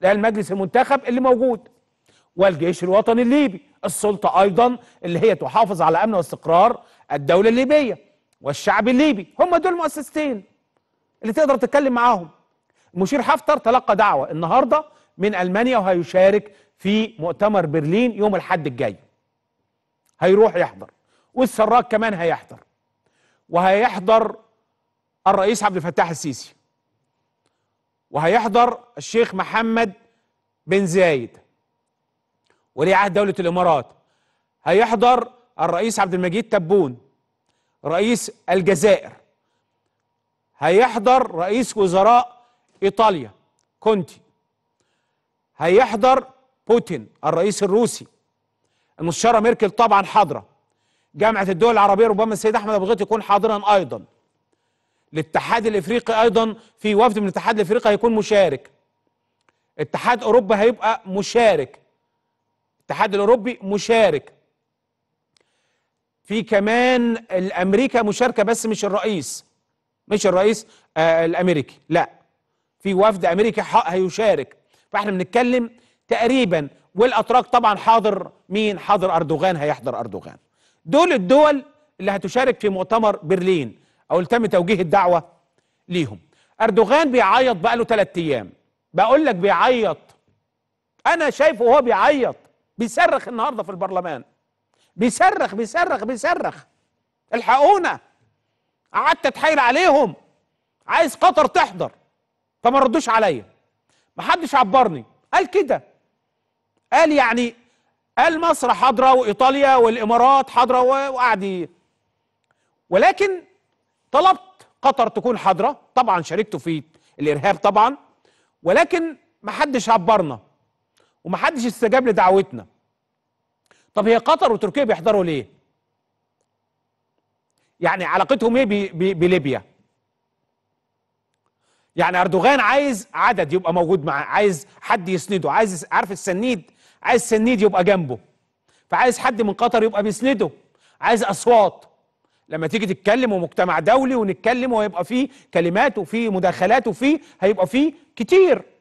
ده المجلس المنتخب اللي موجود والجيش الوطني الليبي السلطة أيضا اللي هي تحافظ على أمن واستقرار الدولة الليبية والشعب الليبي هم دول مؤسستين اللي تقدر تتكلم معاهم المشير حفتر تلقى دعوة النهاردة من ألمانيا وهيشارك في مؤتمر برلين يوم الحد الجاي هيروح يحضر والسراج كمان هيحضر وهيحضر الرئيس عبد الفتاح السيسي وهيحضر الشيخ محمد بن زايد ولي عهد دولة الإمارات هيحضر الرئيس عبد المجيد تبون رئيس الجزائر هيحضر رئيس وزراء إيطاليا كونتي هيحضر بوتين الرئيس الروسي المستشارة ميركل طبعا حاضرة جامعة الدول العربية ربما السيد أحمد أبو غيط يكون حاضرا أيضا الاتحاد الافريقي ايضا في وفد من الاتحاد الافريقي هيكون مشارك اتحاد اوروبا هيبقى مشارك الاتحاد الاوروبي مشارك في كمان الامريكا مشاركه بس مش الرئيس مش الرئيس آه، الامريكي لا في وفد امريكي هيشارك فاحنا بنتكلم تقريبا والاتراك طبعا حاضر مين حاضر اردوغان هيحضر اردوغان دول الدول اللي هتشارك في مؤتمر برلين او التم توجيه الدعوه ليهم اردوغان بيعيط بقى له ثلاث ايام بقول لك بيعيط انا شايفه وهو بيعيط بيصرخ النهارده في البرلمان بيصرخ بيصرخ بيصرخ الحقونا قعدت اتحايل عليهم عايز قطر تحضر فما ردوش عليا محدش عبرني قال كده قال يعني قال مصر حاضره وايطاليا والامارات حاضره وقعد ولكن طلبت قطر تكون حاضره طبعا شاركته في الارهاب طبعا ولكن ما حدش عبرنا وما حدش استجاب لدعوتنا طب هي قطر وتركيا بيحضروا ليه يعني علاقتهم ايه بليبيا يعني اردوغان عايز عدد يبقى موجود معاه عايز حد يسنده عايز عارف السنيد عايز سنيد يبقى جنبه فعايز حد من قطر يبقى بيسنده عايز اصوات لما تيجي تتكلم ومجتمع دولي ونتكلم ويبقى فيه كلمات وفيه مداخلات وفيه هيبقى فيه كتير